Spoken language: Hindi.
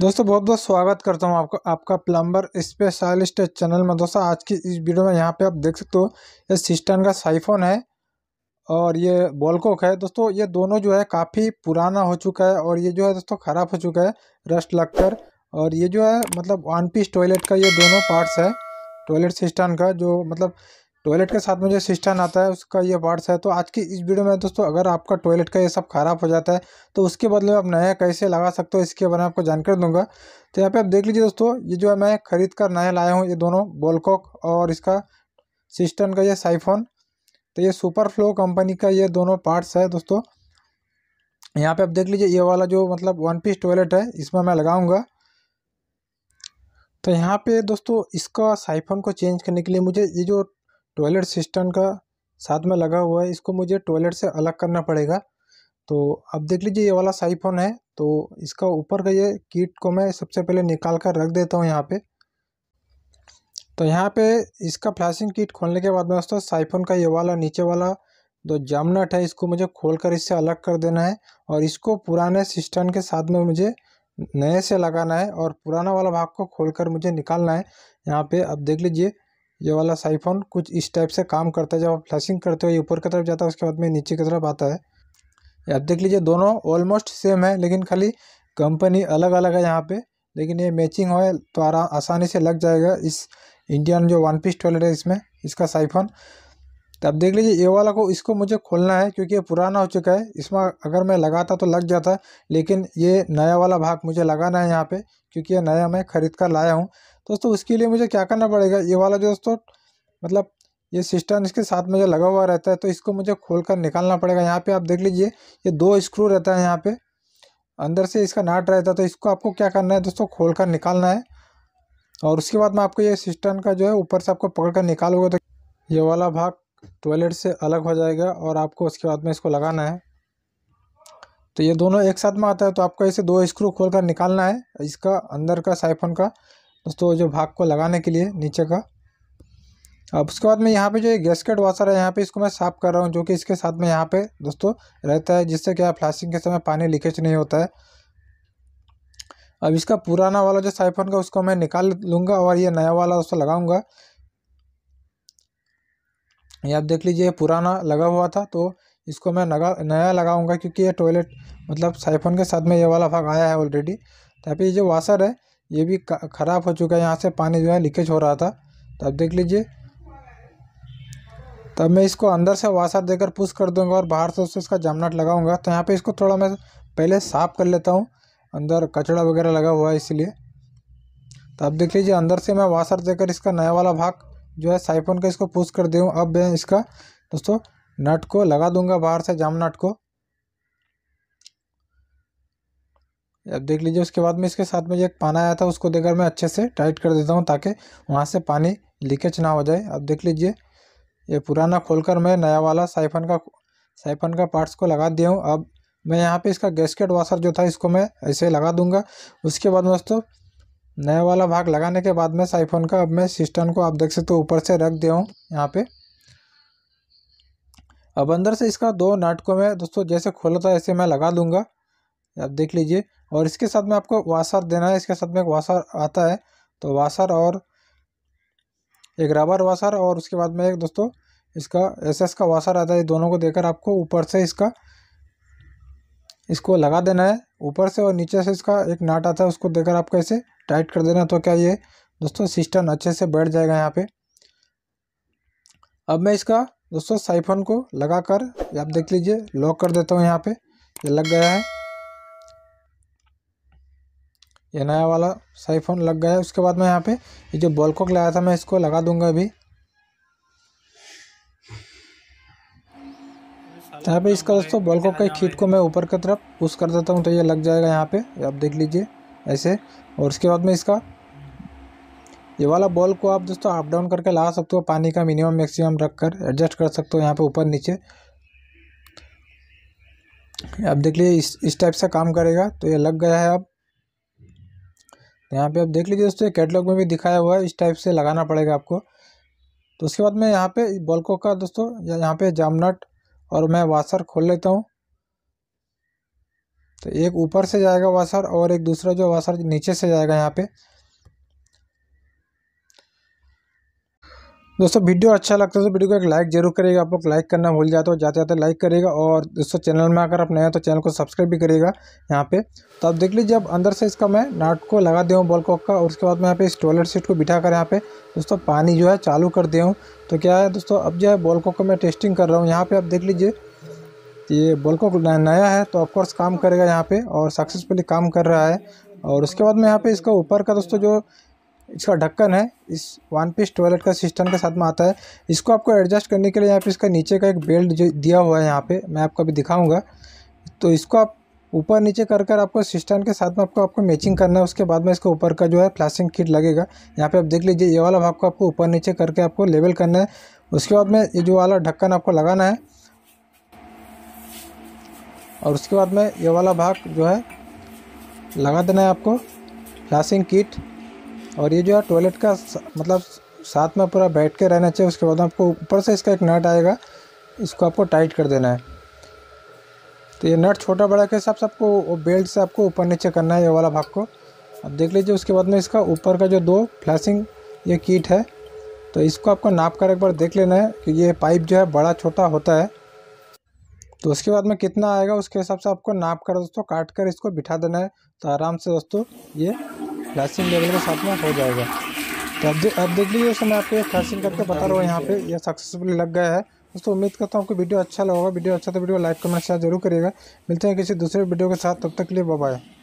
दोस्तों बहुत बहुत स्वागत करता हूं आपका आपका प्लम्बर स्पेशलिस्ट चैनल में दोस्तों आज की इस वीडियो में यहाँ पे आप देख सकते हो ये सिस्टन का साइफोन है और ये बॉलकॉक है दोस्तों ये दोनों जो है काफ़ी पुराना हो चुका है और ये जो है दोस्तों ख़राब हो चुका है रस्ट लगकर और ये जो है मतलब वन पीस टॉयलेट का ये दोनों पार्ट्स है टॉयलेट सिस्टम का जो मतलब टॉयलेट के साथ में जो सिस्टम आता है उसका ये पार्ट्स है तो आज की इस वीडियो में दोस्तों अगर आपका टॉयलेट का ये सब ख़राब हो जाता है तो उसके बदले में आप नया कैसे लगा सकते हो इसके बारे में आपको जानकारी दूंगा तो यहाँ पे आप देख लीजिए दोस्तों ये जो है मैं खरीद कर नया लाया हूँ ये दोनों बॉलकॉक और इसका सिस्टम का ये साइफोन तो ये सुपर फ्लो कंपनी का ये दोनों पार्ट्स है दोस्तों यहाँ पर आप देख लीजिए ये वाला जो मतलब वन पीस टॉयलेट है इसमें मैं लगाऊँगा तो यहाँ पे दोस्तों इसका साइफन को चेंज करने के लिए मुझे ये जो टॉयलेट सिस्टम का साथ में लगा हुआ है इसको मुझे टॉयलेट से अलग करना पड़ेगा तो अब देख लीजिए ये वाला साइफोन है तो इसका ऊपर का ये कीट को मैं सबसे पहले निकाल कर रख देता हूँ यहाँ पे तो यहाँ पे इसका फ्लैशिंग किट खोलने के बाद दोस्तों साइफोन का ये वाला नीचे वाला जो जामनट है इसको मुझे खोल कर इससे अलग कर देना है और इसको पुराने सिस्टम के साथ में मुझे नए से लगाना है और पुराना वाला भाग को खोल कर मुझे निकालना है यहाँ पे अब देख लीजिए ये वाला साइफोन कुछ इस टाइप से काम करता है जब आप फ्लैशिंग करते हो ये ऊपर की तरफ जाता है उसके बाद में नीचे की तरफ आता है आप देख लीजिए दोनों ऑलमोस्ट सेम है लेकिन खाली कंपनी अलग अलग है यहाँ पे लेकिन ये मैचिंग हो तो आराम आसानी से लग जाएगा इस इंडियन जो वन पीस टॉयलेट है इसमें इसका साइफोन तो आप देख लीजिए ये वाला को इसको मुझे खोलना है क्योंकि ये पुराना हो चुका है इसमें अगर मैं लगाता तो लग जाता लेकिन ये नया वाला भाग मुझे लगाना है यहाँ पर क्योंकि ये नया मैं ख़रीद कर लाया हूँ दोस्तों उसके लिए मुझे क्या करना पड़ेगा ये वाला जो दोस्तों मतलब ये सिस्टम इसके साथ में जो लगा हुआ रहता है तो इसको मुझे खोल कर निकालना पड़ेगा यहाँ पे आप देख लीजिए ये दो स्क्रू रहता है यहाँ पे अंदर से इसका नाट रहता है तो इसको आपको क्या करना है दोस्तों खोल कर निकालना है और उसके बाद में आपको ये सिस्टम का जो है ऊपर से आपको पकड़ कर निकालोगे तो ये वाला भाग टॉयलेट से अलग हो जाएगा और आपको उसके बाद में इसको लगाना है तो ये दोनों एक साथ में आता है तो आपको इसे दो स्क्रू खोल कर निकालना है इसका अंदर का साइफन का दोस्तों जो भाग को लगाने के लिए नीचे का अब उसके बाद में यहाँ पे जो ये गैसकेट वाशर है यहाँ पे इसको मैं साफ़ कर रहा हूँ जो कि इसके साथ में यहाँ पे दोस्तों रहता है जिससे क्या फ्लैशिंग के समय पानी लीकेज नहीं होता है अब इसका पुराना वाला जो साइफन का उसको मैं निकाल लूँगा और ये नया वाला दोस्तों लगाऊँगा ये आप देख लीजिए पुराना लगा हुआ था तो इसको मैं नगा, नया लगाऊँगा क्योंकि ये टॉयलेट मतलब साइफन के साथ में ये वाला भाग आया है ऑलरेडी तो यहाँ ये जो वाशर है ये भी ख़राब हो चुका है यहाँ से पानी जो है लीकेज हो रहा था तो अब देख लीजिए तब मैं इसको अंदर से वाशर देकर पुश कर दूंगा और बाहर से उससे इसका जामनाट लगाऊंगा तो यहाँ पे इसको थोड़ा मैं पहले साफ़ कर लेता हूँ अंदर कचड़ा वगैरह लगा हुआ है इसलिए तो अब देख लीजिए अंदर से मैं वासर देकर इसका नया वाला भाग जो है साइफोन का इसको पुश कर दूँ अब मैं इसका दोस्तों नट को लगा दूंगा बाहर से जाम को अब देख लीजिए उसके बाद में इसके साथ में जो एक पाना आया था उसको देकर मैं अच्छे से टाइट कर देता हूँ ताकि वहाँ से पानी लीकेज ना हो जाए अब देख लीजिए ये पुराना खोलकर मैं नया वाला साइफन का साइफन का पार्ट्स को लगा दिया हूँ अब मैं यहाँ पे इसका गैसकेट वाशर जो था इसको मैं ऐसे लगा दूंगा उसके बाद दोस्तों नया वाला भाग लगाने के बाद में साइफोन का अब मैं सिस्टम को आप देख सकते हो ऊपर से रख दिया हूँ यहाँ पे अब अंदर से इसका दो नाटकों को मैं दोस्तों जैसे खोला था ऐसे मैं लगा दूंगा आप देख लीजिए और इसके साथ में आपको वाशर देना है इसके साथ में एक वाशर आता है तो वाशर और एक रबर वाशर और उसके बाद में एक दोस्तों इसका एसएस का वाशर आता है दोनों को देकर आपको ऊपर से इसका इसको लगा देना है ऊपर से और नीचे से इसका एक नाट आता है उसको देकर आपको कैसे टाइट कर देना तो क्या ये दोस्तों सिस्टम अच्छे से बैठ जाएगा यहाँ पे अब मैं इसका दोस्तों साइफन को लगाकर आप देख लीजिए लॉक कर देता हूँ यहाँ पे ये लग गया है ये नया वाला साइफोन लग गया है उसके बाद मैं यहाँ पे ये जो बॉल कॉक लाया था मैं इसको लगा दूंगा अभी यहाँ पे इसका दोस्तों बॉल कोक का खीट को मैं ऊपर की तरफ पुश कर देता हूँ तो ये लग जाएगा यहाँ पे आप देख लीजिए ऐसे और उसके बाद में इसका ये वाला बॉल को आप दोस्तों अप डाउन करके ला सकते हो पानी का मिनिमम मैक्सिमम रख कर एडजस्ट कर सकते हो यहाँ पे ऊपर नीचे आप देख लीजिए इस इस टाइप से काम करेगा तो ये लग गया है अब यहाँ पे आप देख लीजिए दोस्तों कैटलॉग में भी दिखाया हुआ है इस टाइप से लगाना पड़ेगा आपको तो उसके बाद मैं यहाँ पे बॉलको का दोस्तों यहाँ पे जामनट और मैं वाशर खोल लेता हूँ तो एक ऊपर से जाएगा वाशर और एक दूसरा जो वाशर नीचे से जाएगा यहाँ पे दोस्तों वीडियो अच्छा लगता है तो वीडियो को एक लाइक जरूर करेगा आप लोग लाइक करना भूल जाते हो जाते जाते लाइक करेगा और दोस्तों चैनल में अगर आप नए तो चैनल को सब्सक्राइब भी करेगा यहाँ पे तो आप देख लीजिए अब अंदर से इसका मैं नाट को लगा दे हूँ बॉल कॉक का और उसके बाद मैं यहाँ पे इस टॉयलेट सीट को बिठा कर यहाँ पे दोस्तों पानी जो है चालू कर दिया हूँ तो क्या है दोस्तों अब जो है बॉल कॉक का मैं टेस्टिंग कर रहा हूँ यहाँ पर आप देख लीजिए ये बॉल कॉक नया है तो ऑफकोर्स काम करेगा यहाँ पर और सक्सेसफुली काम कर रहा है और उसके बाद मैं यहाँ पे इसका ऊपर का दोस्तों जो इसका ढक्कन है इस वन पीस टॉयलेट का सिस्टम के साथ में आता है इसको आपको एडजस्ट करने के लिए यहाँ पे इसका नीचे का एक बेल्ट जो दिया हुआ है यहाँ पे मैं आपको अभी दिखाऊंगा तो इसको आप ऊपर नीचे कर कर आपको सिस्टम के साथ में आपको आपको मैचिंग करना है उसके बाद में इसके ऊपर का जो है प्लास्टिक किट लगेगा यहाँ पर आप देख लीजिए ये वाला भाग को आपको ऊपर नीचे करके आपको लेवल करना है उसके बाद में ये जो वाला ढक्कन आपको लगाना है और उसके बाद में ये वाला भाग जो है लगा देना है आपको प्लास्टिक किट और ये जो है टॉयलेट का मतलब साथ में पूरा बैठ के रहना चाहिए उसके बाद आपको ऊपर से इसका एक नट आएगा इसको आपको टाइट कर देना है तो ये नट छोटा बड़ा के हिसाब से आपको बेल्ट से आपको ऊपर नीचे करना है ये वाला भाग को अब देख लीजिए उसके बाद में इसका ऊपर का जो दो फ्लैशिंग ये कीट है तो इसको आपको नाप कर एक बार देख लेना है कि ये पाइप जो है बड़ा छोटा होता है तो उसके बाद में कितना आएगा उसके हिसाब से आपको नाप कर दोस्तों काट कर इसको बिठा देना है तो आराम से दोस्तों ये लास्टिंग लेवल के साथ में हो जाएगा तो अब अब देख लीजिए उसमें मैं आपको ये खर्चिंग करके बता रहा हूँ यहाँ पे ये सक्सेसफुली लग गया है दोस्तों उम्मीद करता हूँ आपको वीडियो अच्छा लगा वीडियो अच्छा तो वीडियो लाइक कमेंट शेयर जरूर करिएगा मिलते हैं किसी दूसरे वीडियो के साथ तब तक के लिए बाय